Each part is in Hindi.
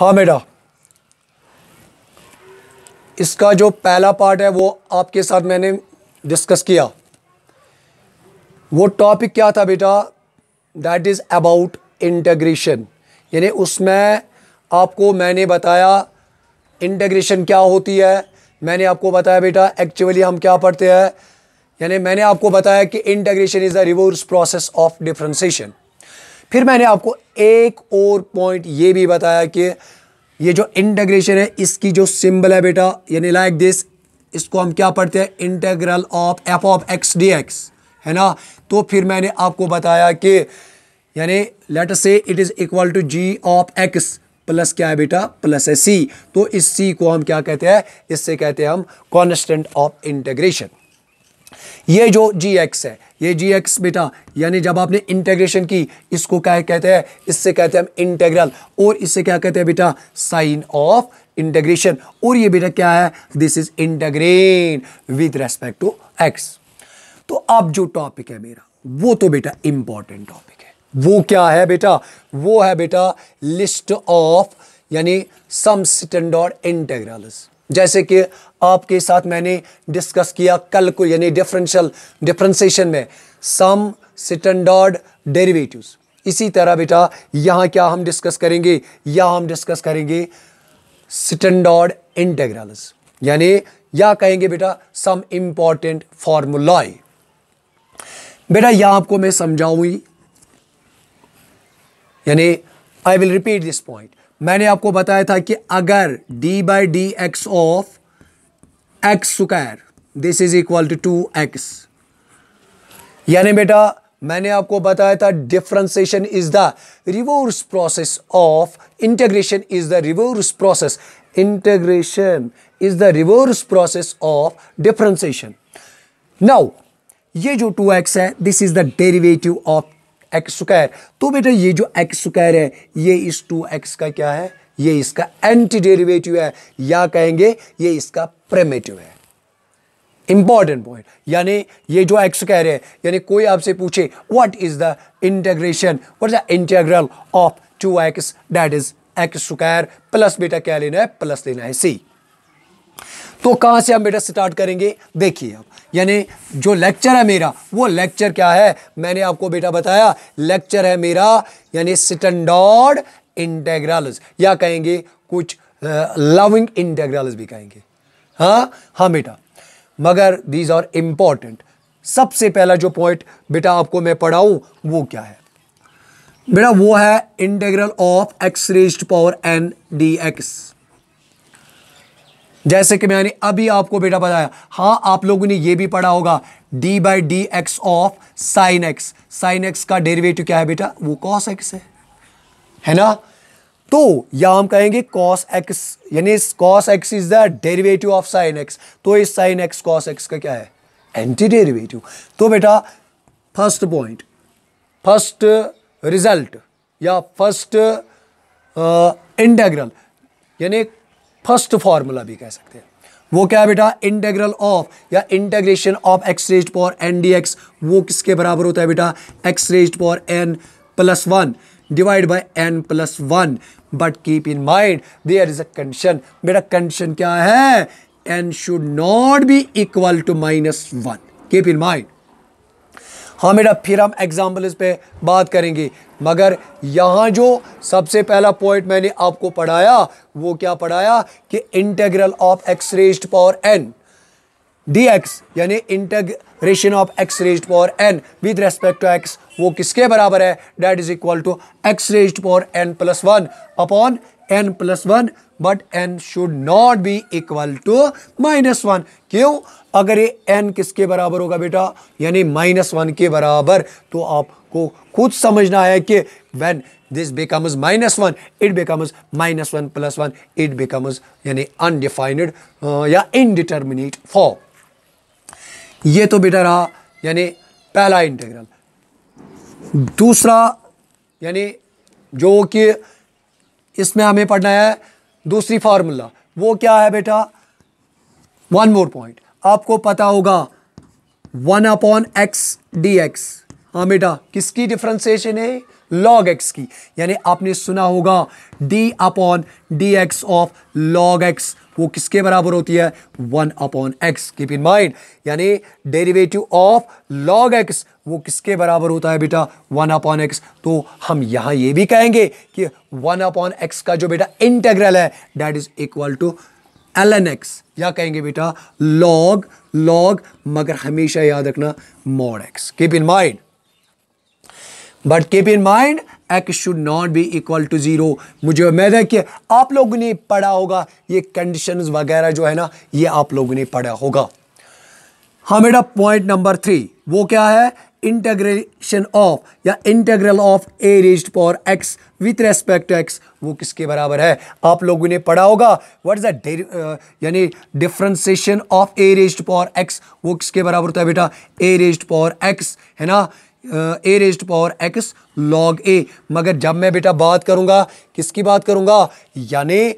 हाँ बेटा इसका जो पहला पार्ट है वो आपके साथ मैंने डिस्कस किया वो टॉपिक क्या था बेटा दैट इज़ अबाउट इंटग्रेशन यानी उसमें आपको मैंने बताया इंटेग्रेशन क्या होती है मैंने आपको बताया बेटा एक्चुअली हम क्या पढ़ते हैं यानी मैंने आपको बताया कि integration is the reverse process of differentiation फिर मैंने आपको एक और पॉइंट ये भी बताया कि ये जो इंटग्रेशन है इसकी जो सिंबल है बेटा यानी लाइक दिस इसको हम क्या पढ़ते हैं integral of F of X D X है ना तो फिर मैंने आपको बताया कि यानी let say it is equal to G of X plus क्या है बेटा प्लस है सी तो इस सी को हम क्या कहते हैं इससे कहते हैं हम कॉन्स्टेंट ऑफ इंटेग्रेशन ये जो जी एक्स है ये जी एक्स बेटा यानी जब आपने इंटेग्रेशन की इसको क्या कहते हैं इससे कहते हैं हम इंटेग्रल और इससे क्या कहते हैं बेटा साइन ऑफ इंटेग्रेशन और ये बेटा क्या है this is integrand with respect to x तो अब जो टॉपिक है मेरा वो तो बेटा इंपॉर्टेंट टॉपिक है वो क्या है बेटा वो है बेटा लिस्ट ऑफ यानी सम स्टैंडर्ड इंटेग्रल्स जैसे कि आपके साथ मैंने डिस्कस किया कल को यानी डिफरेंशियल डिफ्रेंसीशन में सम स्टैंडर्ड डेरिवेटिव्स इसी तरह बेटा यहाँ क्या हम डिस्कस करेंगे या हम डिस्कस करेंगे स्टैंडर्ड इंटेग्रल्स यानी या कहेंगे बेटा सम इम्पॉर्टेंट फॉर्मूलाए बेटा यह आपको मैं समझाऊंगी यानी I will repeat this point मैंने आपको बताया था कि अगर d by D x of X square this is equal to two X यानी बेटा मैंने आपको बताया था differentiation is the reverse process of integration is the reverse process integration is the reverse process of differentiation now ये जो 2x है this is the derivative of X square तो बेटा ये जो एक्स स्क्वायर है ये इस टू एक्स का क्या है ये इसका एंटी डेरिवेटिव है या कहेंगे ये इसका प्रेमेटिव है इंपॉर्टेंट पॉइंट यानी ये जो एक्स कह रहे हैं यानी कोई आपसे पूछे what is the integration what the integral of two x that is X square plus बेटा क्या लेना है प्लस लेना है सी तो कहाँ से हम बेटा स्टार्ट करेंगे देखिए आप यानी जो लेक्चर है मेरा वो लेक्चर क्या है मैंने आपको बेटा बताया लेक्चर है मेरा यानी स्टैंडर्ड इंटेग्रल्स या कहेंगे कुछ लविंग इंटेग्रल्स भी कहेंगे हाँ हाँ बेटा मगर दीज आर इम्पॉर्टेंट सबसे पहला जो पॉइंट बेटा आपको मैं पढ़ाऊँ वो क्या है बेटा वो है integral of X raised power N D X जैसे कि मैंने अभी आपको बेटा बताया हाँ आप लोगों ने ये भी पढ़ा होगा d by D x of sine x sine X का डेरिवेटिव क्या है बेटा वो कॉस एक्स है है ना तो या हम कहेंगे कॉस एक्स यानी cos X is the derivative of sine X तो इस साइन एक्स कॉस एक्स का क्या है एंटी डेरिवेटिव तो बेटा फर्स्ट पॉइंट फर्स्ट रिजल्ट या फर्स्ट इंटेग्रल uh, यानी फर्स्ट फार्मूला भी कह सकते हैं वो क्या बेटा इंटेग्रल ऑफ या integration of X raise power N D x वो किसके बराबर होता है बेटा X raise power N plus one divide by N plus one but keep in mind there is a condition बेटा कंडीशन क्या है N should not be equal to minus one keep in mind बेटा फिर हम इस पर बात करेंगे मगर यहाँ जो सबसे पहला पॉइंट मैंने आपको पढ़ाया वो क्या पढ़ाया कि integral of X raised power N D X यानी integration of X raised power N with respect to x वो किसके बराबर है that is equal to X raised power N plus one upon N plus one but N should not be equal to minus one क्यों अगर ये एन किसके बराबर होगा बेटा यानी माइनस वन के बराबर तो आपको खुद समझना है कि when this becomes minus one it becomes minus one plus one it becomes यानी अनडिफाइनड या इनडिटर्मिनेट फॉर्म ये तो बेटा रहा यानी पहला इंटीग्रल दूसरा यानी जो कि इसमें हमें पढ़ना है दूसरी फार्मूला वो क्या है बेटा वन मोर पॉइंट आपको पता होगा one upon X D X हाँ बेटा किसकी डिफ्रेंसिएशन है लॉग एक्स की यानी आपने सुना होगा D upon D x of log X वो किसके बराबर होती है one upon X keep in mind यानी डेरिवेटिव ऑफ लॉग एक्स वो किसके बराबर होता है बेटा वन अपॉन एक्स तो हम यहाँ ये भी कहेंगे कि वन अपॉन एक्स का जो बेटा इंटेग्रल है that is equal to L N X या कहेंगे बेटा लॉग लॉग मगर हमेशा याद रखना mod X keep in mind but keep in mind X should not be equal to zero मुझे उम्मीद है कि आप लोगों ने पढ़ा होगा ये कंडीशन वगैरह जो है ना ये आप लोगों ने पढ़ा होगा हाँ बेटा पॉइंट नंबर थ्री वो क्या है इंटेग्रेशन ऑफ या integral of A raise power X with respect X वो किसके बराबर है आप लोगों ने पढ़ा होगा व्हाट इज द यानी differentiation of A raise power X वो किसके बराबर होता है बेटा ए रेज पॉर एक्स है ना A raise power X log A मगर जब मैं बेटा बात करूंगा किसकी बात करूंगा यानी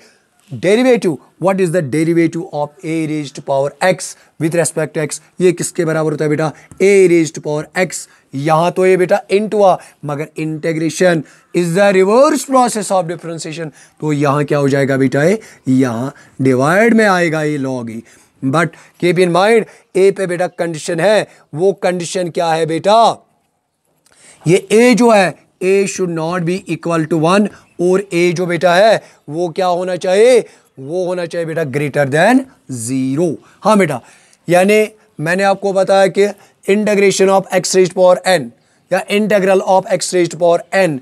derivative what is the derivative of A raise to power X with respect X ये किसके बराबर होता है बेटा A raise to power X यहां तो ये बेटा इंट आ मगर integration is the reverse process of differentiation तो यहां क्या हो जाएगा बेटा ये यहां डिवाइड में आएगा ये लॉग ही but keep in mind A पे बेटा कंडीशन है वो कंडीशन क्या है बेटा ये ए जो है A should not be equal to one और ए जो बेटा है वो क्या होना चाहिए वो होना चाहिए बेटा ग्रेटर देन ज़ीरो हाँ बेटा यानी मैंने आपको बताया कि integration of X power power N या integral of X power power N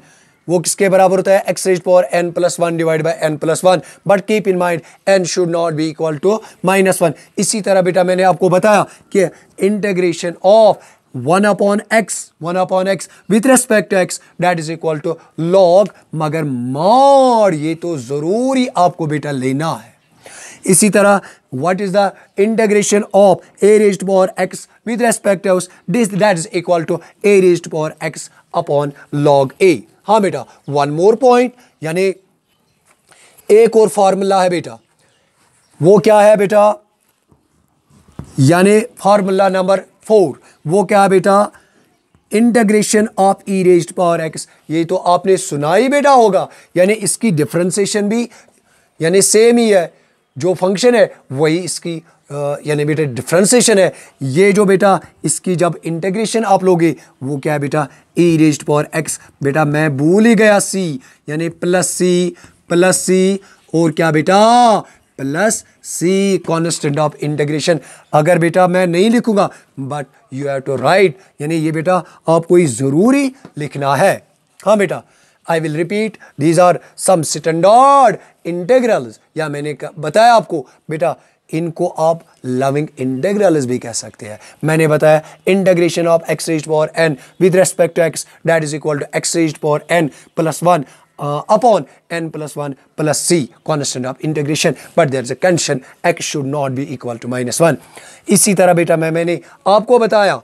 वो किसके बराबर होता है X raise power N plus one divide by N plus one but keep in mind N should not be equal to minus one इसी तरह बेटा मैंने आपको बताया कि integration of one upon X one upon x with respect to x that is equal to log मगर मॉड ये तो जरूरी आपको बेटा लेना है इसी तरह what is the integration of A raised power X with respect this that is equal to A raised power X upon log A हाँ बेटा वन मोर पॉइंट यानी एक और फार्मूला है बेटा वो क्या है बेटा यानी फार्मूला नंबर फोर वो क्या बेटा integration of E raise power X ये तो आपने सुना ही बेटा होगा यानी इसकी डिफ्रेंसीशन भी यानी सेम ही है जो फंक्शन है वही इसकी यानी बेटा डिफ्रेंसीशन है ये जो बेटा इसकी जब इंटग्रेशन आप लोगे वो क्या है बेटा ई रेज पावर एक्स बेटा मैं भूल ही गया सी यानी प्लस सी प्लस सी और क्या बेटा plus C constant of integration अगर बेटा मैं नहीं लिखूंगा but you have to write यानी ये बेटा आपको ही ज़रूरी लिखना है हाँ बेटा I will repeat these are some standard integrals या मैंने बताया आपको बेटा इनको आप लविंग इंटेग्रल्स भी कह सकते हैं मैंने बताया integration of X raise power N with respect to x that is equal to X raise power N plus one uh, upon n plus 1 plus c constant of integration but there is a condition x should not be equal to minus 1 इसी तरह बेटा मैं मैंने आपको बताया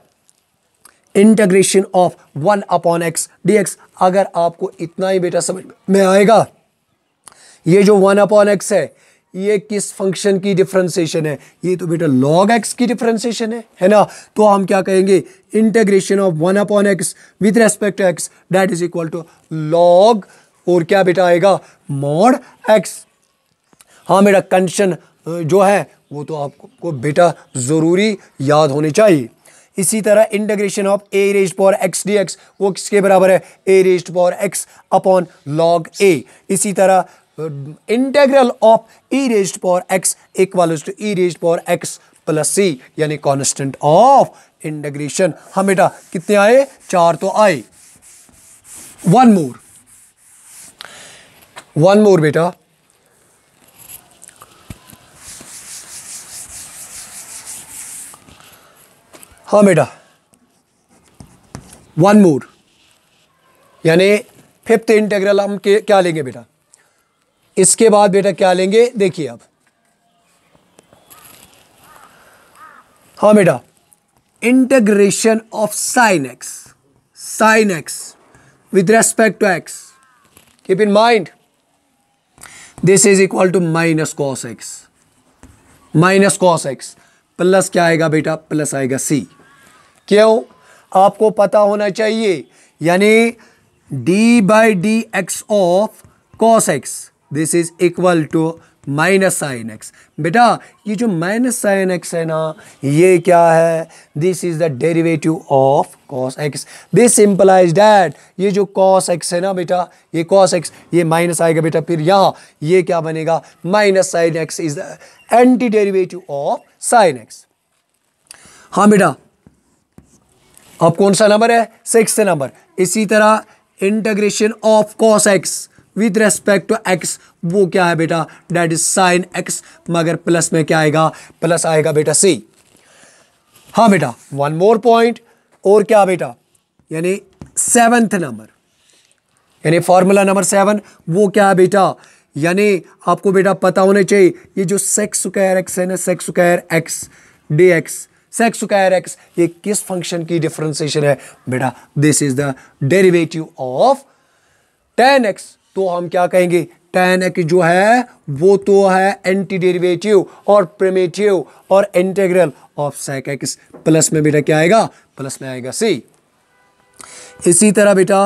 integration of one upon X D X अगर आपको इतना ही बेटा समझ में आएगा ये जो वन अपॉन एक्स है ये किस फंक्शन की डिफ्रेंसिएशन है ये तो बेटा लॉग एक्स की डिफ्रेंसिएशन है है ना तो हम क्या कहेंगे integration of one upon x with respect to x that is equal to log और क्या बेटा आएगा मोड एक्स हाँ मेरा कंडीशन जो है वो तो आपको बेटा ज़रूरी याद होने चाहिए इसी तरह integration of A raise power x D x वो किसके बराबर है a raise power x upon log a इसी तरह integral of E raise power x equals to e raise power x plus c यानी कॉन्स्टेंट ऑफ इंटीग्रेशन हम बेटा कितने आए चार तो आए वन मोर वन मोर बेटा हाँ बेटा वन मोर यानी फिफ्थ इंटेग्रल हम क्या लेंगे बेटा इसके बाद बेटा क्या लेंगे देखिए आप हाँ बेटा integration of sine x sine x with respect to x keep in mind this is equal to minus cos x minus cos x plus क्या आएगा बेटा प्लस आएगा सी क्यों आपको पता होना चाहिए यानी d by D x of cos x this is equal to minus sine x बेटा ये जो माइनस साइन एक्स है ना ये क्या है this is the derivative of cos x this implies that ये जो कॉस एक्स है ना बेटा ये कॉस एक्स ये माइनस आएगा बेटा फिर यहाँ ये क्या बनेगा minus sine x is the anti derivative of sine x हाँ बेटा अब कौन सा नंबर है सिक्स नंबर इसी तरह integration of cos x with respect to x वो क्या है बेटा डेट इज साइन एक्स मगर प्लस में क्या आएगा प्लस आएगा बेटा सी हाँ बेटा वन मोर पॉइंट और क्या बेटा यानी सेवंथ नंबर यानी फॉर्मूला नंबर सेवन वो क्या है बेटा यानी आपको बेटा पता होना चाहिए ये जो सेक्स स्क्वायर एक्स है ना sec square x D x sec square x ये किस फंक्शन की डिफ्रेंसिएशन है बेटा this is the derivative of tan x तो हम क्या कहेंगे टेन एक्स जो है वो तो है एंटी डेरिवेटिव और प्रिमेटिव और integral of sec x plus में बेटा क्या आएगा प्लस में आएगा सी इसी तरह बेटा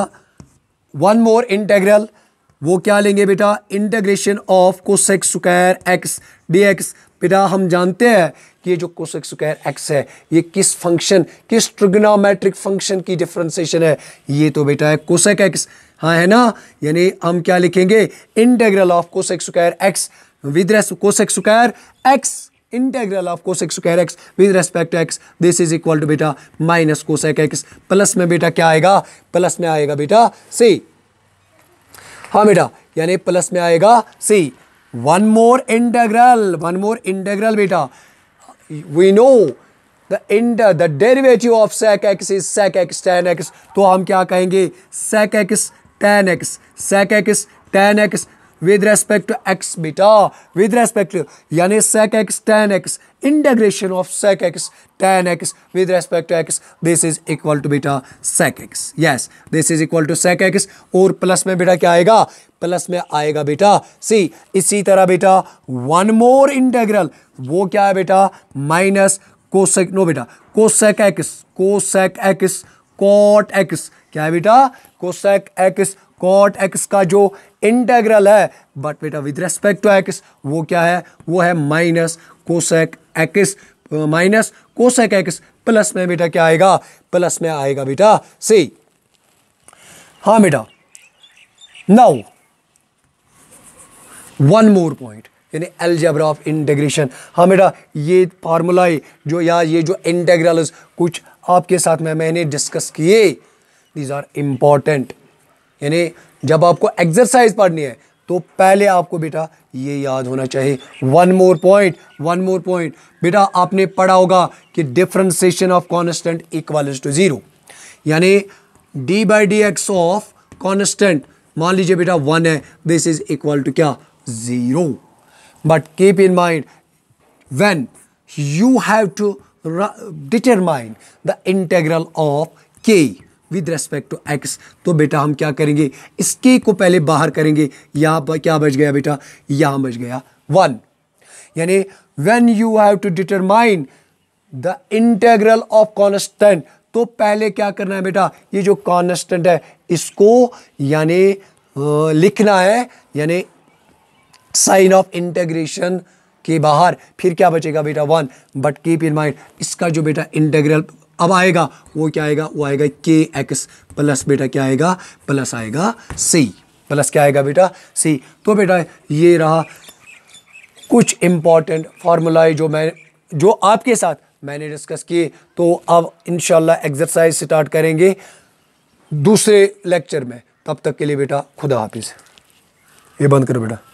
वन मोर इंटेग्रल वो क्या लेंगे बेटा integration of cosec square x D x बेटा हम जानते हैं कि ये जो कोसेक्स स्क्वायर एक्स है ये किस फंक्शन किस ट्रिग्नोमेट्रिक फंक्शन की डिफ्रेंसिएशन है ये तो बेटा है कोसेक एक्स हाँ है ना यानी हम क्या लिखेंगे integral of cosec square x with cosec square x integral of cosec square x with respect x this is equal to बेटा माइनस कोसेक एक्स प्लस में बेटा क्या आएगा प्लस में आएगा बेटा सी हाँ बेटा यानी प्लस में आएगा c one more integral one more integral बेटा we know the and the derivative of sec x is sec x tan x तो हम क्या कहेंगे sec x tan x sec x tan x with respect to x बेटा विद रेस्पेक्ट टू यानी sec x tan x integration of sec x tan x with respect to x this is equal to बेटा sec x yes this is equal to sec x और प्लस में बेटा क्या आएगा प्लस में आएगा बेटा सी इसी तरह बेटा वन मोर इंटेग्रल वो क्या है बेटा माइनस कोसेक नो बेटा cosec x cosec x cot x क्या है बेटा कोसेक एक्स कॉट एक्स का जो इंटेग्रल है बट बेटा विद रेस्पेक्ट टू एक्स वो क्या है वो है minus cosec x minus cosec x plus में बेटा क्या आएगा प्लस में आएगा बेटा सी हा बेटा नाउ वन मोर पॉइंट यानी एलजेब्रा ऑफ इंटेग्रेशन हाँ बेटा ये फार्मूलाई जो या ये जो इंटेग्रल्स कुछ आपके साथ में मैंने डिस्कस किए दीज आर इम्पॉर्टेंट यानी जब आपको एक्सरसाइज पढ़नी है तो पहले आपको बेटा ये याद होना चाहिए one more point one more point बेटा आपने पढ़ा होगा कि differentiation of constant equal to zero यानी d by D x of constant मान लीजिए बेटा वन है दिस इज इक्वल टू क्या zero but keep in mind when you have to determine the integral of k with respect to x तो बेटा हम क्या करेंगे इसके को पहले बाहर करेंगे यहाँ क्या बच गया बेटा यहाँ बच गया वन यानी when you have to determine the integral of constant तो पहले क्या करना है बेटा ये जो कॉन्स्टेंट है इसको यानी लिखना है यानी साइन ऑफ इंटेग्रेशन के बाहर फिर क्या बचेगा बेटा one but keep in mind इसका जो बेटा इंटेग्रल अब आएगा वो क्या आएगा वो आएगा के एक्स प्लस बेटा क्या आएगा प्लस आएगा सी प्लस क्या आएगा बेटा सी तो बेटा ये रहा कुछ इंपॉर्टेंट फार्मूलाए जो मैं जो आपके साथ मैंने डिस्कस किए तो अब इनशाला एक्सरसाइज स्टार्ट करेंगे दूसरे लेक्चर में तब तक के लिए बेटा खुदा हाफिज़ ये बंद करो बेटा